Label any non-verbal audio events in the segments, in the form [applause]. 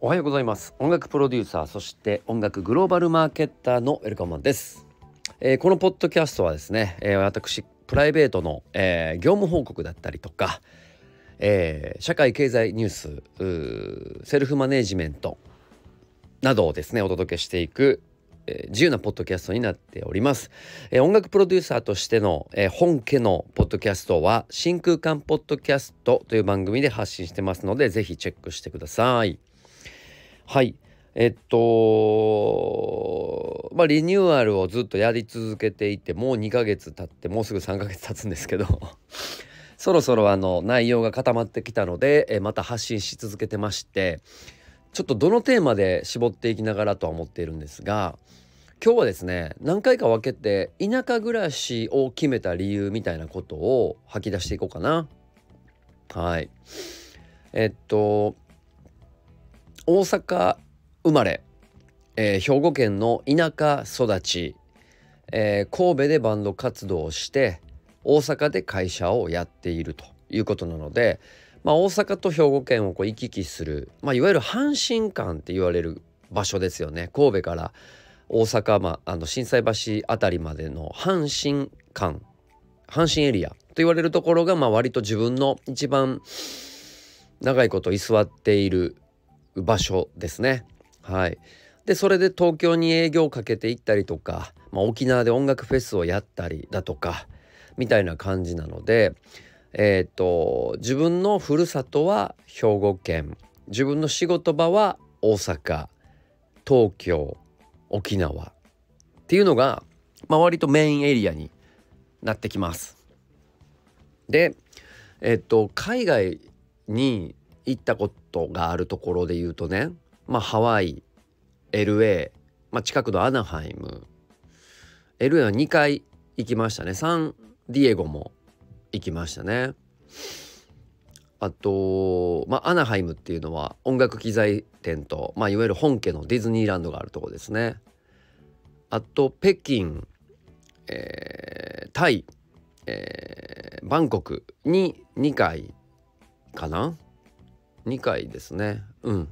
おはようございます音楽プロデューサーそして音楽グローバルマーケッターのエルカマンです、えー、このポッドキャストはですね、えー、私プライベートの、えー、業務報告だったりとか、え社会経済ニュースセルフマネジメントなどをですねお届けしていくえ自由なポッドキャストになっております、えー、音楽プロデューサーとしての、えー、本家のポッドキャストは真空管ポッドキャストという番組で発信してますのでぜひチェックしてくださいはいえっとまあリニューアルをずっとやり続けていてもう2ヶ月経ってもうすぐ3ヶ月経つんですけど [laughs] そろそろあの内容が固まってきたので、えまた発信し続けてましてちょっとどのテーマで絞っていきながらとは思っているんですが今日はですね何回か分けて田舎暮らしを決めた理由みたいなことを吐き出していこうかなはいえっと大阪生まれ、えー、兵庫県の田舎育ち、えー、神戸でバンド活動をして大阪で会社をやっているということなので、まあ、大阪と兵庫県をこう行き来する、まあ、いわゆる阪神間って言われる場所ですよね神戸から大阪、まあ、あの震災橋辺りまでの阪神間阪神エリアと言われるところが、まあ、割と自分の一番長いこと居座っている場所ですね。はい、でそれで東京に営業をかけていったりとか、まあ、沖縄で音楽フェスをやったりだとかみたいな感じなので、えーと、と自分のふるさとは兵庫県自分の仕事場は大阪東京沖縄っていうのが、まあ、割とメインエリアになってきます。でえっと海外に行ったことがあるところで言うとね、まあ、ハワイ LA、まあ、近くのアナハイム LA は2回行きましたねサンディエゴも行きましたね。あと、まあ、アナハイムっていうのは音楽機材店と、まあ、いわゆる本家のディズニーランドがあるとこですね。あと北京、えー、タイ、えー、バンコクに2回かな2回ですね。うん。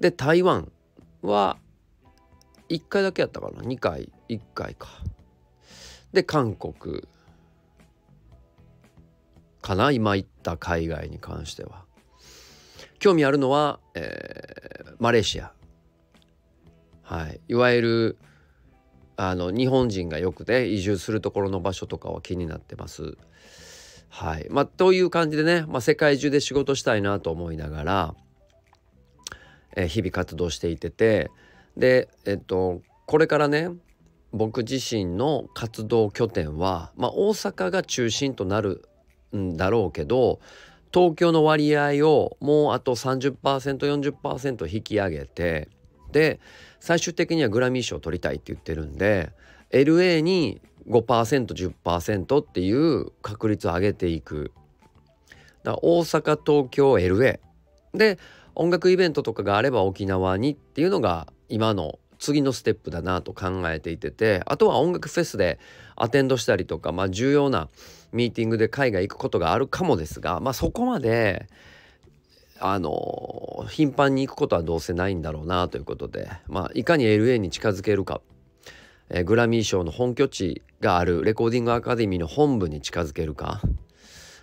で台湾は1回だけやったかな2回1回か。で韓国かな今行った海外に関しては興味あるのは、えー、マレーシアはいいわゆるあの日本人がよくね移住するところの場所とかは気になってますはいまあという感じでね、まあ、世界中で仕事したいなと思いながら、えー、日々活動していててでえっとこれからね僕自身の活動拠点は、まあ、大阪が中心となるんだろうけど東京の割合をもうあと 30%40% 引き上げてで最終的にはグラミー賞を取りたいって言ってるんで LA に 5%10% っていう確率を上げていくだ大阪東京 LA で音楽イベントとかがあれば沖縄にっていうのが今の次のステップだなと考えていててあとは音楽フェスでアテンドしたりとか、まあ、重要なミーティングで海外行くことがあるかもですが、まあ、そこまであの頻繁に行くことはどうせないんだろうなということで、まあ、いかに LA に近づけるか、えー、グラミー賞の本拠地があるレコーディングアカデミーの本部に近づけるか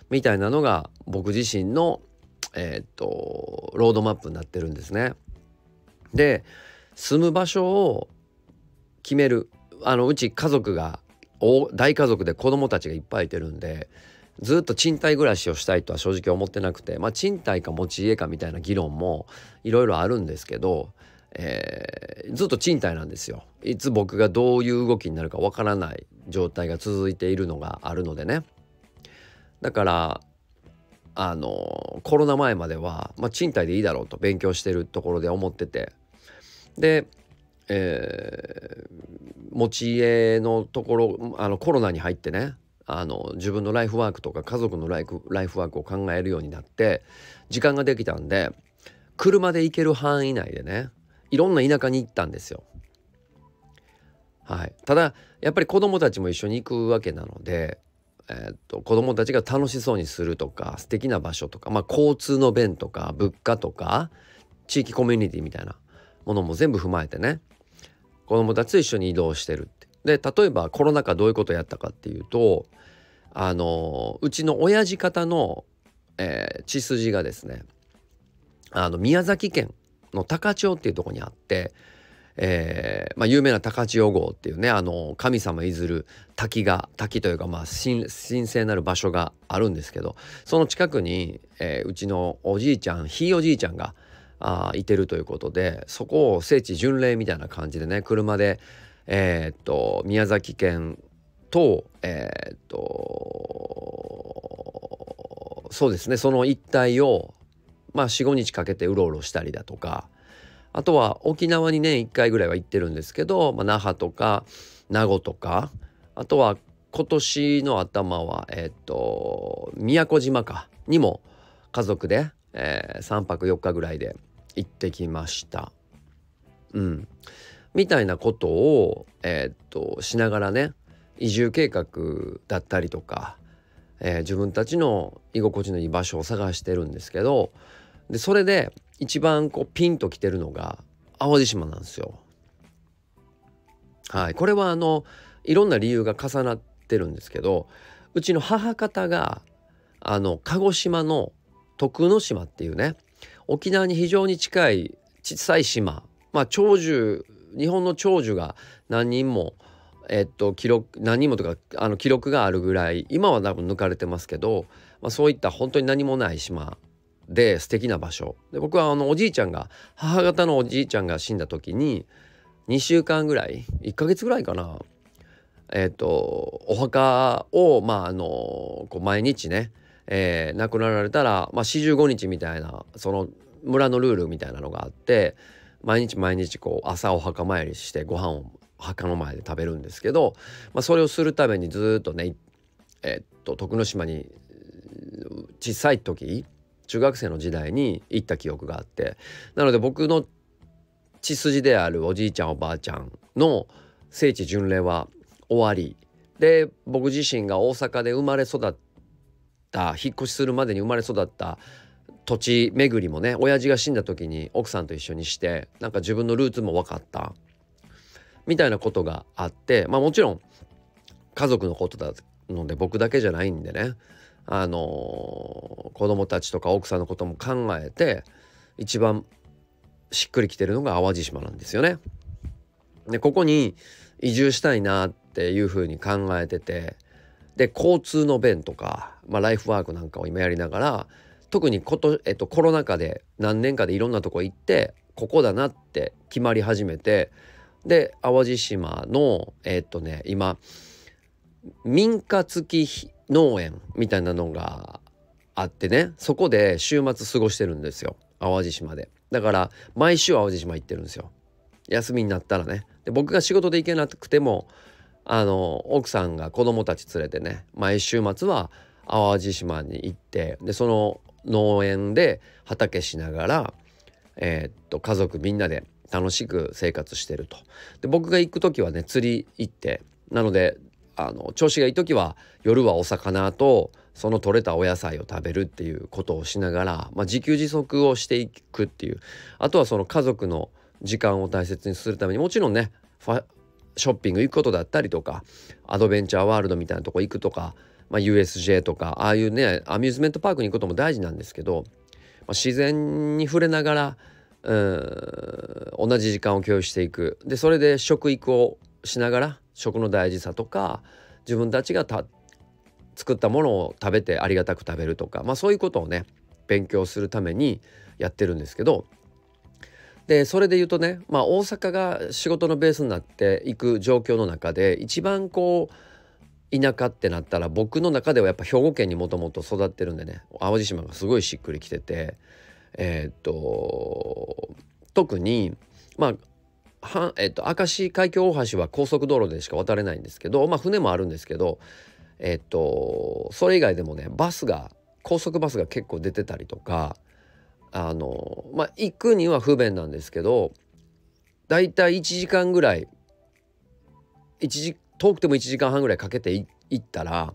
みたいなのが僕自身のえー、っとロードマップになってるんですね。で住む場所を決めるあのうち家族が大家族で子供たちがいっぱいいてるんでずっと賃貸暮らしをしたいとは正直思ってなくて、まあ、賃貸か持ち家かみたいな議論もいろいろあるんですけど、えー、ずっと賃貸なんですよ。いつ僕がどういう動きになるかわからない状態が続いているのがあるのでね。だからあのコロナ前までは、まあ、賃貸でいいだろうと勉強してるところで思っててで、えー、持ち家のところあのコロナに入ってねあの自分のライフワークとか家族のライフライフワークを考えるようになって時間ができたんで車で行ける範囲内でねいろんな田舎に行ったんですよ。はい、ただやっぱり子供たちも一緒に行くわけなので、えー、っと子供たちが楽しそうにするとか素敵な場所とか、まあ、交通の便とか物価とか地域コミュニティみたいなものも全部踏まえてね子どもたちと一緒に移動してるってで例えばコロナ禍どういうことやったかっていうとあのうちの親父方の、えー、血筋がですねあの宮崎県の高千穂っていうとこにあって、えーまあ、有名な高千穂号っていうねあの神様譲る滝が滝というか、まあ、神聖なる場所があるんですけどその近くに、えー、うちのおじいちゃんひいおじいちゃんがあいてるということでそこを聖地巡礼みたいな感じでね車でえー、っと宮崎県とえー、っとそうですねその一帯をまあ45日かけてうろうろしたりだとかあとは沖縄に年、ね、1回ぐらいは行ってるんですけど、まあ、那覇とか名護とかあとは今年の頭はえー、っと宮古島かにも家族で、えー、3泊4日ぐらいで行ってきました。うん。みたいなことを、えー、っと、しながらね、移住計画だったりとか、えー、自分たちの居心地のいい場所を探してるんですけど、で、それで一番こうピンときてるのが淡路島なんですよ。はい。これはあの、いろんな理由が重なってるんですけど、うちの母方が、あの、鹿児島の徳之島っていうね、沖縄に非常に近い小さい島、まあ、長寿日本の長寿が何人も、えっと、記録何人もとかあの記録があるぐらい今は多分抜かれてますけど、まあ、そういった本当に何もない島で素敵な場所で僕はあのおじいちゃんが母方のおじいちゃんが死んだ時に2週間ぐらい1ヶ月ぐらいかなえっとお墓を、まあ、あのこう毎日ねえー、亡くなられたら、まあ、45日みたいなその村のルールみたいなのがあって毎日毎日こう朝お墓参りしてご飯を墓の前で食べるんですけど、まあ、それをするためにずっとねえー、っと徳之島に小さい時中学生の時代に行った記憶があってなので僕の血筋であるおじいちゃんおばあちゃんの聖地巡礼は終わりで僕自身が大阪で生まれ育っった引っ越しするまでに生まれ育った土地巡りもね親父が死んだ時に奥さんと一緒にしてなんか自分のルーツも分かったみたいなことがあってまあもちろん家族のことだので僕だけじゃないんでねあのー、子供たちとか奥さんのことも考えて一番しっくりきてるのが淡路島なんですよね。でここに移住したいなっていうふうに考えててで交通の便とか、まあ、ライフワークなんかを今やりながら特にこと、えっと、コロナ禍で何年かでいろんなとこ行ってここだなって決まり始めてで淡路島のえっとね今民家付き農園みたいなのがあってねそこで週末過ごしてるんですよ淡路島でだから毎週淡路島行ってるんですよ休みになったらねで僕が仕事で行けなくてもあの奥さんが子供たち連れてね毎週末は淡路島に行ってでその農園で畑しながら、えー、っと家族みんなで楽しく生活してると。で僕が行く時はね釣り行ってなのであの調子がいい時は夜はお魚とその採れたお野菜を食べるっていうことをしながら、まあ、自給自足をしていくっていうあとはその家族の時間を大切にするためにもちろんねファショッピング行くことだったりとかアドベンチャーワールドみたいなとこ行くとか、まあ、USJ とかああいうねアミューズメントパークに行くことも大事なんですけど、まあ、自然に触れながらうん同じ時間を共有していくでそれで食育をしながら食の大事さとか自分たちがた作ったものを食べてありがたく食べるとか、まあ、そういうことをね勉強するためにやってるんですけどでそれで言うとね、まあ、大阪が仕事のベースになっていく状況の中で一番こう田舎ってなったら僕の中ではやっぱ兵庫県にもともと育ってるんでね淡路島がすごいしっくりきててえー、っと特にまあはえっと、明石海峡大橋は高速道路でしか渡れないんですけど、まあ、船もあるんですけど、えっと、それ以外でもねバスが高速バスが結構出てたりとかあのまあ行くには不便なんですけどだいたい1時間ぐらい1時遠くても1時間半ぐらいかけて行ったら、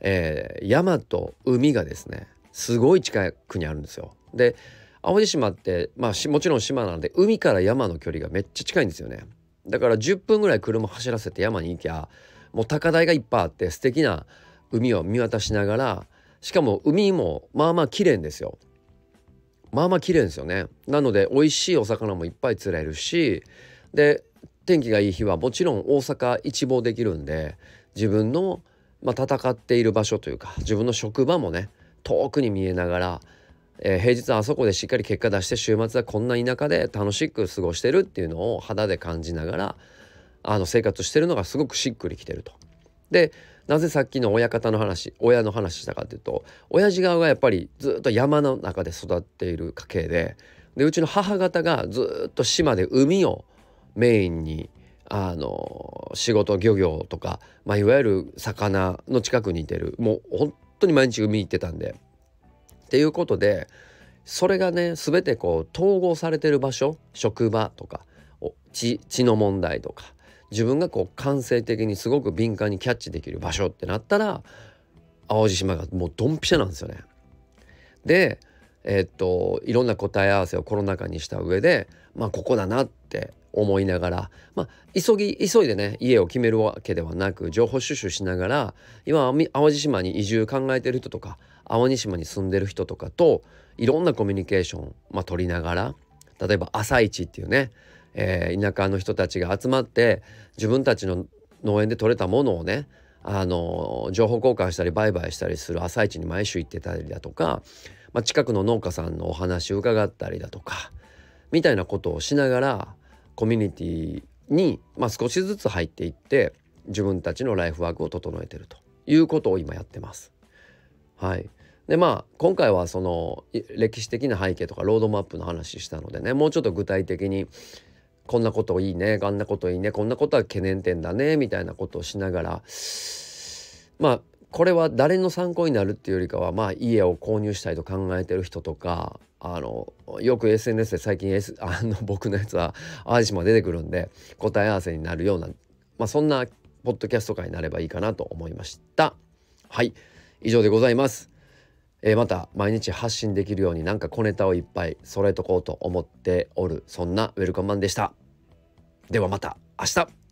えー、山と海がですねすごい近くにあるんですよ。で淡路島って、まあ、もちろん島なんで海から山の距離がめっちゃ近いんですよね。だから10分ぐらい車走らせて山に行きゃもう高台がいっぱいあって素敵な海を見渡しながらしかも海もまあまあ綺麗んですよ。まあまあ綺麗ですよねなので美味しいお魚もいっぱい釣れるしで天気がいい日はもちろん大阪一望できるんで自分の、まあ、戦っている場所というか自分の職場もね遠くに見えながら、えー、平日はあそこでしっかり結果出して週末はこんな田舎で楽しく過ごしてるっていうのを肌で感じながらあの生活してるのがすごくしっくりきてると。でなぜさっきの親方の話親の話したかっていうと親父側がやっぱりずっと山の中で育っている家系ででうちの母方がずっと島で海をメインにあの仕事漁業とか、まあ、いわゆる魚の近くにいてるもう本当に毎日海行ってたんで。っていうことでそれがね全てこう統合されてる場所職場とか地の問題とか自分がこう感性的にすごく敏感にキャッチできる場所ってなったら淡路島がもうドンピシャなんですよね。でえっといろんな答え合わせをコロナ禍にした上でまあここだなって思いながら、まあ、急ぎ急いでね家を決めるわけではなく情報収集しながら今淡路島に移住考えてる人とか淡路島に住んでる人とかといろんなコミュニケーション、まあ、取りながら例えば「朝市っていうねえー、田舎の人たちが集まって自分たちの農園で採れたものをねあの情報交換したり売買したりする朝市に毎週行ってたりだとか、まあ、近くの農家さんのお話を伺ったりだとかみたいなことをしながらコミュニティにまあ、少しずつ入っていって自分たちのライフワークを整えてるということを今やってます。はい、でまあ今回はその歴史的な背景とかロードマップの話したのでねもうちょっと具体的にこんなこといいねあんなこといいねこんなことは懸念点だねみたいなことをしながらまあこれは誰の参考になるっていうよりかは、まあ、家を購入したいと考えてる人とかあのよく SNS で最近、S、あの僕のやつは淡路島出てくるんで答え合わせになるような、まあ、そんなポッドキャスト会になればいいかなと思いました。はい以上でございます。えー、また毎日発信できるようになんか小ネタをいっぱい揃えとこうと思っておるそんなウェルカムマンでしたではまた明日